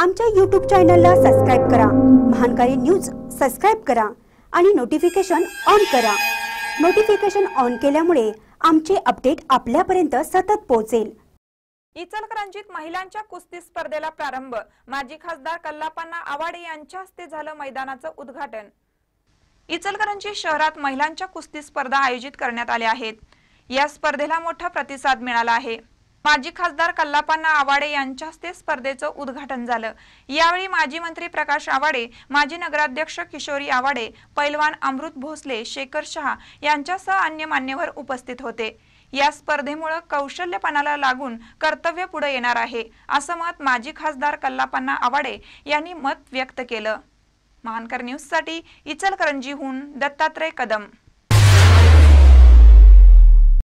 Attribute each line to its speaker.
Speaker 1: आमच्या यूट्यूब चॅनलला सबस्क्राईब करा महानकारी न्यूज सबस्क्राईब करा आणि नोटिफिकेशन ऑन करा नोटिफिकेशन ऑन केल्यामुळे आमचे अपडेट आपल्यापर्यंत सतत पोहोचेल
Speaker 2: इचलकरंजीत महिलांच्या कुस्ती स्पर्धेला प्रारंभ माजी खासदार कल्लापांना आवाडे यांच्या हस्ते झालं मैदानाचं उद्घाटन इचलकरंजी शहरात महिलांच्या कुस्ती स्पर्धा आयोजित करण्यात आल्या आहेत या स्पर्धेला मोठा प्रतिसाद मिळाला आहे माजी खासदार कल्लापांना आवाडे यांच्या हस्ते स्पर्धेचं उद्घाटन झालं यावेळी माजी मंत्री प्रकाश आवाडे माजी नगराध्यक्ष किशोरी आवाडे पैलवान अमृत भोसले शेखर शहा यांच्यासह अन्य मान्यवर उपस्थित होते या स्पर्धेमुळे कौशल्यपणाला लागून कर्तव्य पुढे येणार आहे असं मत माजी खासदार कल्लापांना आवाडे यांनी मत व्यक्त केलं महानकर साठी इचलकरंजीहून दत्तात्रय कदम